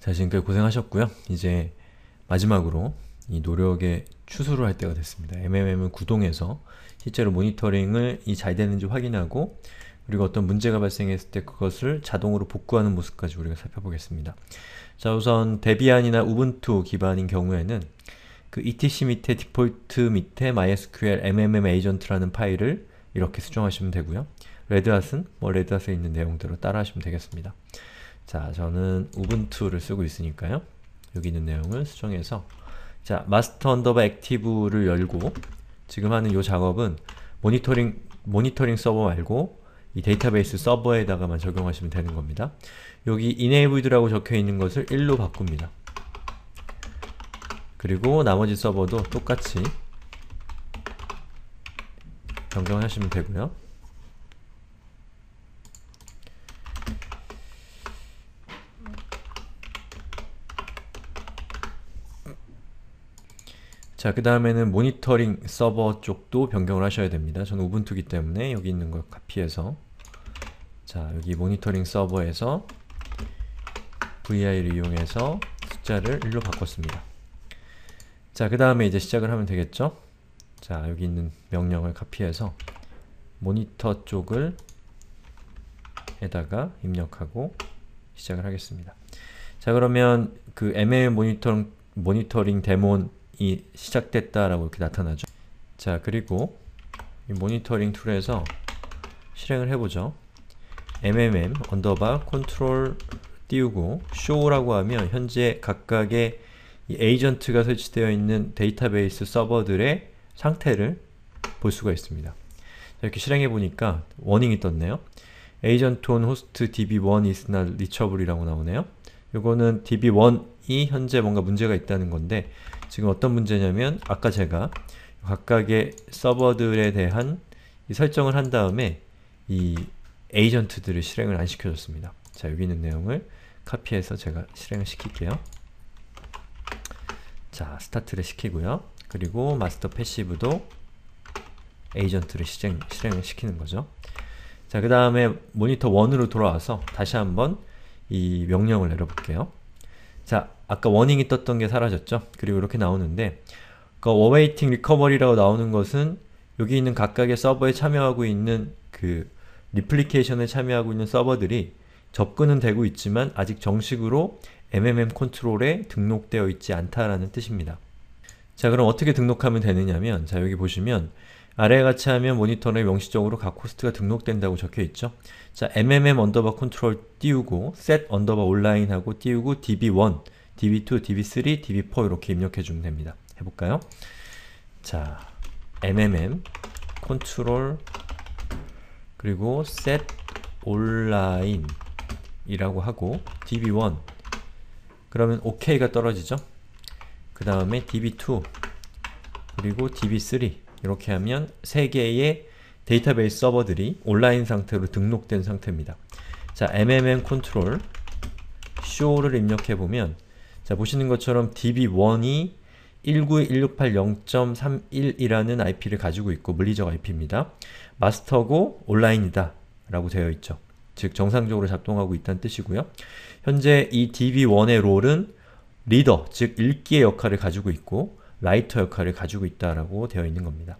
자, 지금까지 고생하셨고요. 이제 마지막으로 이 노력의 추수를 할 때가 됐습니다. MMM을 구동해서 실제로 모니터링을 이 잘 되는지 확인하고 그리고 어떤 문제가 발생했을 때 그것을 자동으로 복구하는 모습까지 우리가 살펴보겠습니다. 자 우선 데비안이나 우분투 기반인 경우에는 그 etc 밑에 디폴트 밑에 mysql mmm 에이전트라는 파일을 이렇게 수정하시면 되고요. 레드핫은 뭐 레드핫에 있는 내용대로 따라 하시면 되겠습니다. 자, 저는 우분투를 쓰고 있으니까요. 여기 있는 내용을 수정해서 자, 마스터 언더바 액티브를 열고 지금 하는 이 작업은 모니터링, 모니터링 서버 말고 이 데이터베이스 서버에다가만 적용하시면 되는 겁니다. 여기 enabled라고 적혀있는 것을 1로 바꿉니다. 그리고 나머지 서버도 똑같이 변경하시면 되고요. 자, 그 다음에는 모니터링 서버 쪽도 변경을 하셔야 됩니다. 저는 우분투기 때문에 여기 있는 걸 카피해서 자, 여기 모니터링 서버에서 vi를 이용해서 숫자를 1로 바꿨습니다. 자, 그 다음에 이제 시작을 하면 되겠죠? 자, 여기 있는 명령을 카피해서 모니터 쪽을 에다가 입력하고 시작을 하겠습니다. 자, 그러면 그 ML 모니터링, 모니터링 데몬 이 시작됐다라고 이렇게 나타나죠. 자 그리고 이 모니터링 툴에서 실행을 해보죠. mmm 언더바 컨트롤 띄우고 show라고 하면 현재 각각의 이 에이전트가 설치되어 있는 데이터베이스 서버들의 상태를 볼 수가 있습니다. 자, 이렇게 실행해보니까 워닝이 떴네요. agent on host db1 is not reachable이라고 나오네요. 이거는 db1이 현재 뭔가 문제가 있다는 건데 지금 어떤 문제냐면 아까 제가 각각의 서버들에 대한 설정을 한 다음에 이 에이전트들을 실행을 안 시켜줬습니다. 자, 여기 있는 내용을 카피해서 제가 실행을 시킬게요. 자, 스타트를 시키고요. 그리고 마스터 패시브도 에이전트를 실행, 실행을 시키는 거죠. 자, 그 다음에 모니터 1으로 돌아와서 다시 한번 이 명령을 내려볼게요. 자, 아까 워닝이 떴던 게 사라졌죠? 그리고 이렇게 나오는데 그 어웨이팅 리커버리라고 나오는 것은 여기 있는 각각의 서버에 참여하고 있는 그 리플리케이션에 참여하고 있는 서버들이 접근은 되고 있지만 아직 정식으로 MMM 컨트롤에 등록되어 있지 않다라는 뜻입니다. 자 그럼 어떻게 등록하면 되느냐면 자 여기 보시면 아래에 같이 하면 모니터를 명시적으로 각 호스트가 등록된다고 적혀있죠. 자, mmm 언더바 컨트롤 띄우고 set 언더바 온라인 하고 띄우고 db1 db2, db3, db4 이렇게 입력해 주면 됩니다. 해볼까요? 자, mmm 컨트롤 그리고 set online 이라고 하고 db1 그러면 ok가 떨어지죠? 그 다음에 db2 그리고 db3 이렇게 하면 3개의 데이터베이스 서버들이 온라인 상태로 등록된 상태입니다. 자, mmm 컨트롤 show를 입력해보면 자, 보시는 것처럼 db1이 19168.0.31이라는 IP를 가지고 있고 물리적 IP입니다. 마스터고 온라인이다 라고 되어 있죠. 즉 정상적으로 작동하고 있다는 뜻이고요. 현재 이 db1의 롤은 리더, 즉 읽기의 역할을 가지고 있고 라이터 역할을 가지고 있다라고 되어 있는 겁니다.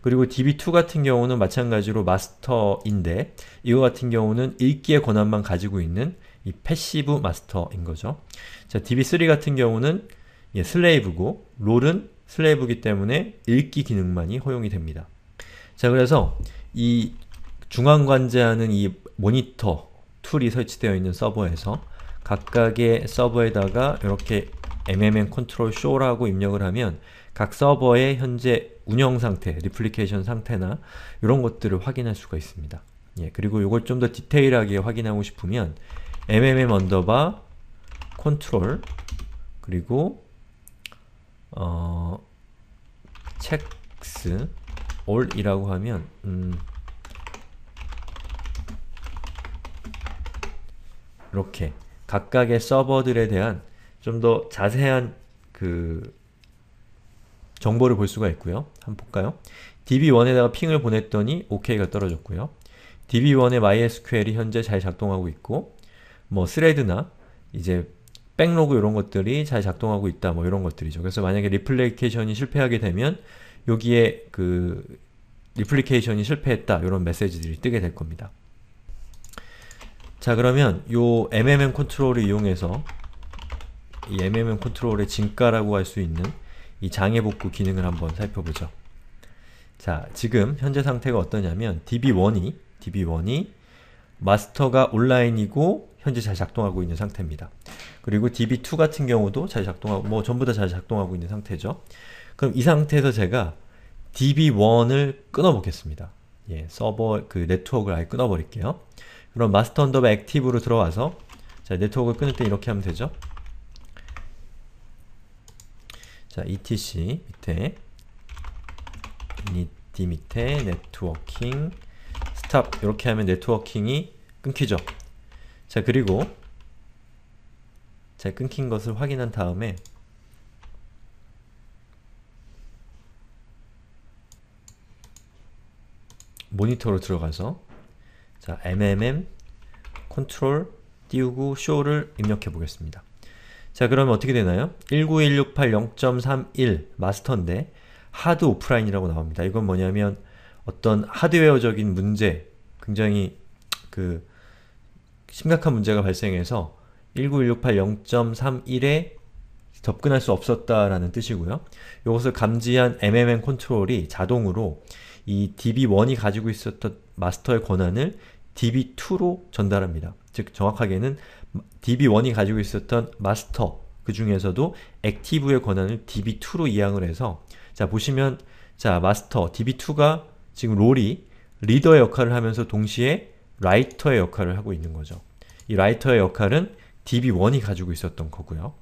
그리고 db2 같은 경우는 마찬가지로 마스터인데 이거 같은 경우는 읽기의 권한만 가지고 있는 이 패시브 마스터인 거죠. 자, db3 같은 경우는 예, 슬레이브고 롤은 슬레이브기 때문에 읽기 기능만이 허용이 됩니다. 자, 그래서 이 중앙 관제하는 이 모니터 툴이 설치되어 있는 서버에서 각각의 서버에다가 이렇게 mmm 컨트롤 show라고 입력을 하면 각 서버의 현재 운영 상태, 리플리케이션 상태나 이런 것들을 확인할 수가 있습니다. 예, 그리고 이걸 좀 더 디테일하게 확인하고 싶으면 mm m 언더바 컨트롤 그리고 어 c h e c 이라고 하면 음 이렇게 각각의 서버들에 대한 좀 더 자세한 그 정보를 볼 수가 있고요. 한번 볼까요? db1에다가 핑을 보냈더니 OK가 떨어졌고요. db1의 MySQL이 현재 잘 작동하고 있고 뭐 스레드나 이제 백로그 이런 것들이 잘 작동하고 있다 뭐 이런 것들이죠. 그래서 만약에 리플레이케이션이 실패하게 되면 여기에 그 리플리케이션이 실패했다 이런 메시지들이 뜨게 될 겁니다. 자 그러면 요 MMM 컨트롤을 이용해서 이 MMM 컨트롤의 진가라고 할 수 있는 이 장애 복구 기능을 한번 살펴보죠. 자, 지금 현재 상태가 어떠냐면 db1이 db1이 마스터가 온라인이고 현재 잘 작동하고 있는 상태입니다. 그리고 DB2 같은 경우도 잘 작동하고 뭐 전부 다 잘 작동하고 있는 상태죠. 그럼 이 상태에서 제가 DB1을 끊어보겠습니다. 예, 서버 그 네트워크를 아예 끊어버릴게요. 그럼 마스터 언더바 액티브로 들어와서 자, 네트워크를 끊을 때 이렇게 하면 되죠. 자, etc 밑에 init 밑에 네트워킹 stop 이렇게 하면 네트워킹이 끊기죠. 자 그리고 자 끊긴 것을 확인한 다음에 모니터로 들어가서 자 mmm 컨트롤 띄우고 s h 를 입력해 보겠습니다. 자 그러면 어떻게 되나요? 191680.31 마스터인데 하드 오프라인이라고 나옵니다. 이건 뭐냐면 어떤 하드웨어적인 문제 굉장히 그 심각한 문제가 발생해서 19168.31에 접근할 수 없었다라는 뜻이고요. 이것을 감지한 MMM 컨트롤이 자동으로 이 DB1이 가지고 있었던 마스터의 권한을 DB2로 전달합니다. 즉 정확하게는 DB1이 가지고 있었던 마스터 그 중에서도 액티브의 권한을 DB2로 이양을 해서 자 보시면 자 마스터 DB2가 지금 롤이 리더의 역할을 하면서 동시에 라이터의 역할을 하고 있는 거죠. 이 라이터의 역할은 db1이 가지고 있었던 거고요.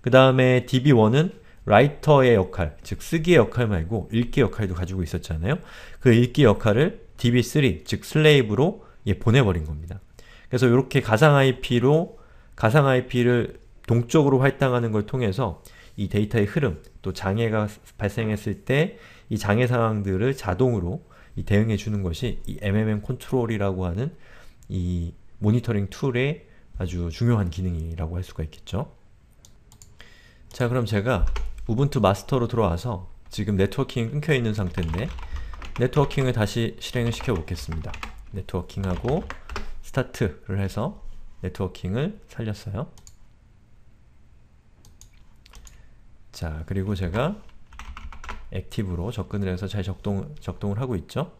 그 다음에 db1은 라이터의 역할, 즉 쓰기의 역할 말고 읽기 역할도 가지고 있었잖아요. 그 읽기 역할을 db3, 즉 슬레이브로 예, 보내버린 겁니다. 그래서 이렇게 가상 IP로 가상 IP를 동적으로 할당하는 걸 통해서 이 데이터의 흐름, 또 장애가 발생했을 때 이 장애 상황들을 자동으로 이 대응해 주는 것이 이 MMM 컨트롤이라고 하는 이 모니터링 툴의 아주 중요한 기능이라고 할 수가 있겠죠. 자 그럼 제가 우분투 마스터로 들어와서 지금 네트워킹이 끊겨있는 상태인데 네트워킹을 다시 실행을 시켜보겠습니다. 네트워킹하고 스타트를 해서 네트워킹을 살렸어요. 자 그리고 제가 액티브로 접근을 해서 잘 적동, 적동을 하고 있죠.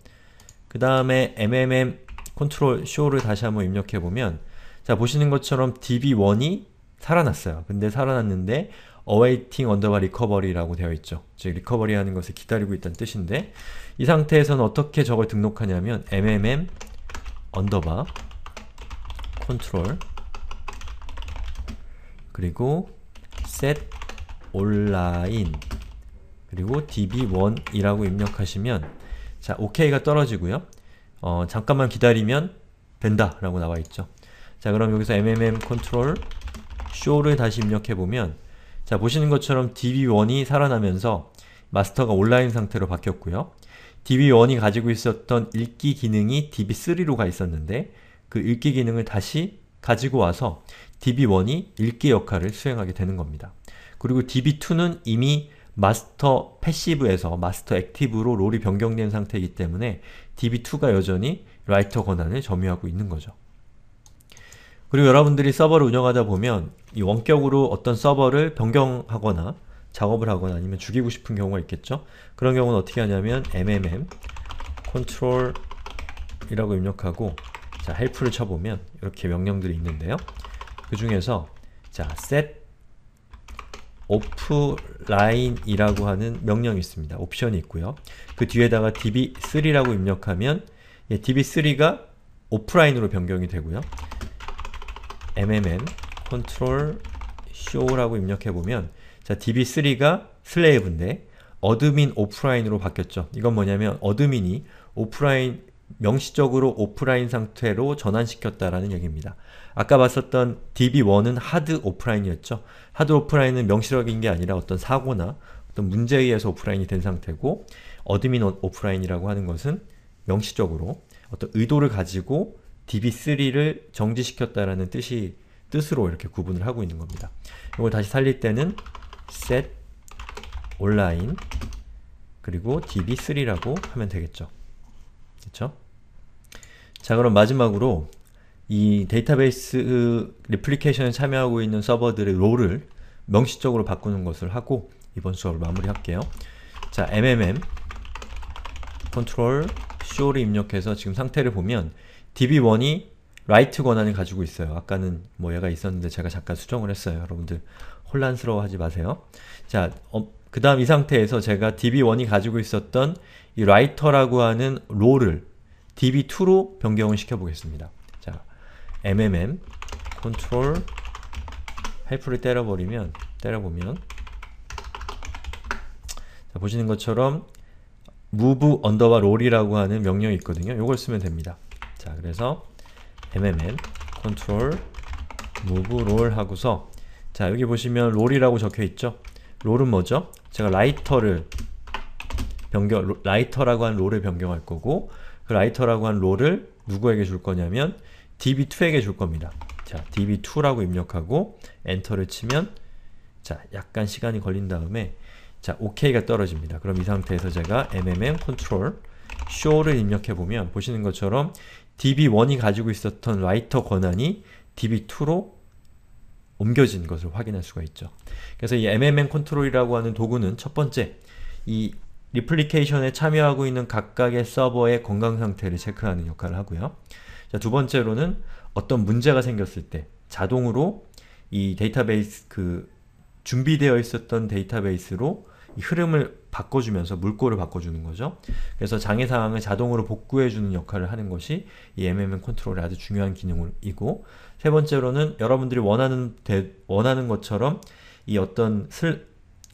그 다음에 mmm 컨트롤 s 를 다시 한번 입력해보면 자 보시는 것처럼 db1이 살아났어요. 근데 살아났는데 awaiting underbar recovery라고 되어 있죠. 즉 r e c o 하는 것을 기다리고 있다는 뜻인데 이 상태에서는 어떻게 저걸 등록하냐면 mmm underbar control 그리고 set online 그리고 db1이라고 입력하시면 자 OK가 떨어지고요. 어, 잠깐만 기다리면 된다 라고 나와있죠. 자 그럼 여기서 mmm 컨트롤 show를 다시 입력해보면 자 보시는 것처럼 db1이 살아나면서 마스터가 온라인 상태로 바뀌었고요. db1이 가지고 있었던 읽기 기능이 db3로 가 있었는데 그 읽기 기능을 다시 가지고 와서 db1이 읽기 역할을 수행하게 되는 겁니다. 그리고 db2는 이미 마스터 패시브에서 마스터 액티브로 롤이 변경된 상태이기 때문에 db2가 여전히 라이터 권한을 점유하고 있는 거죠. 그리고 여러분들이 서버를 운영하다 보면 이 원격으로 어떤 서버를 변경하거나 작업을 하거나 아니면 죽이고 싶은 경우가 있겠죠? 그런 경우는 어떻게 하냐면 mmm 컨트롤 이라고 입력하고 자 헬프를 쳐보면 이렇게 명령들이 있는데요. 그 중에서 자 set 오프라인이라고 하는 명령이 있습니다. 옵션이 있고요. 그 뒤에다가 db3라고 입력하면 예, db3가 오프라인으로 변경이 되고요. mmm 컨트롤 show라고 입력해보면 자 db3가 슬레이브인데 어드민 오프라인으로 바뀌었죠. 이건 뭐냐면 어드민이 오프라인 명시적으로 오프라인 상태로 전환시켰다라는 얘기입니다. 아까 봤었던 DB1은 하드 오프라인이었죠. 하드 오프라인은 명시적인 게 아니라 어떤 사고나 어떤 문제에 의해서 오프라인이 된 상태고 어드민 오프라인이라고 하는 것은 명시적으로 어떤 의도를 가지고 DB3를 정지시켰다라는 뜻이 뜻으로 이렇게 구분을 하고 있는 겁니다. 이걸 다시 살릴 때는 set online 그리고 db3라고 하면 되겠죠. 그렇자 그럼 마지막으로 이 데이터베이스 리플리케이션에 참여하고 있는 서버들의 롤을 명시적으로 바꾸는 것을 하고 이번 수업을 마무리할게요. 자, mmm 컨트롤 show를 입력해서 지금 상태를 보면 db1이 write 권한을 가지고 있어요. 아까는 뭐 얘가 있었는데 제가 잠깐 수정을 했어요. 여러분들 혼란스러워하지 마세요. 자, 어, 그 다음 이 상태에서 제가 db1이 가지고 있었던 이 라이터라고 하는 롤을 db2로 변경을 시켜보겠습니다. 자, mmm 컨트롤 헬프를 때려버리면 때려보면 자, 보시는 것처럼 move 언더바 롤이라고 하는 명령이 있거든요. 이걸 쓰면 됩니다. 자, 그래서 mmm 컨트롤 move 롤 하고서 자, 여기 보시면 롤이라고 적혀있죠? 롤은 뭐죠? 제가 라이터를 변경, 라이터라고 한 롤을 변경할 거고 그 라이터라고 한 롤을 누구에게 줄 거냐면 db2에게 줄 겁니다. 자, db2라고 입력하고 엔터를 치면 자, 약간 시간이 걸린 다음에 자, OK가 떨어집니다. 그럼 이 상태에서 제가 mmm 컨트롤 show를 입력해보면 보시는 것처럼 db1이 가지고 있었던 라이터 권한이 db2로 옮겨진 것을 확인할 수가 있죠. 그래서 이 mmm 컨트롤이라고 하는 도구는 첫 번째, 이 리플리케이션에 참여하고 있는 각각의 서버의 건강 상태를 체크하는 역할을 하고요. 자, 두 번째로는 어떤 문제가 생겼을 때 자동으로 이 데이터베이스 그 준비되어 있었던 데이터베이스로 흐름을 바꿔주면서 물꼬를 바꿔주는 거죠. 그래서 장애 상황을 자동으로 복구해주는 역할을 하는 것이 이 MMM 컨트롤의 아주 중요한 기능이고 세 번째로는 여러분들이 원하는 데, 원하는 것처럼 이 어떤 슬,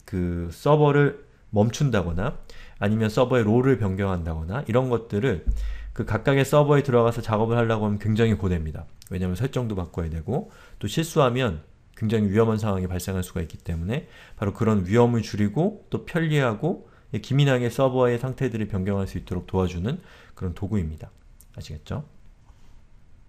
그 서버를 멈춘다거나 아니면 서버의 롤을 변경한다거나 이런 것들을 그 각각의 서버에 들어가서 작업을 하려고 하면 굉장히 고됩니다. 왜냐하면 설정도 바꿔야 되고 또 실수하면 굉장히 위험한 상황이 발생할 수가 있기 때문에 바로 그런 위험을 줄이고 또 편리하고 예, 기민하게 서버의 상태들을 변경할 수 있도록 도와주는 그런 도구입니다. 아시겠죠?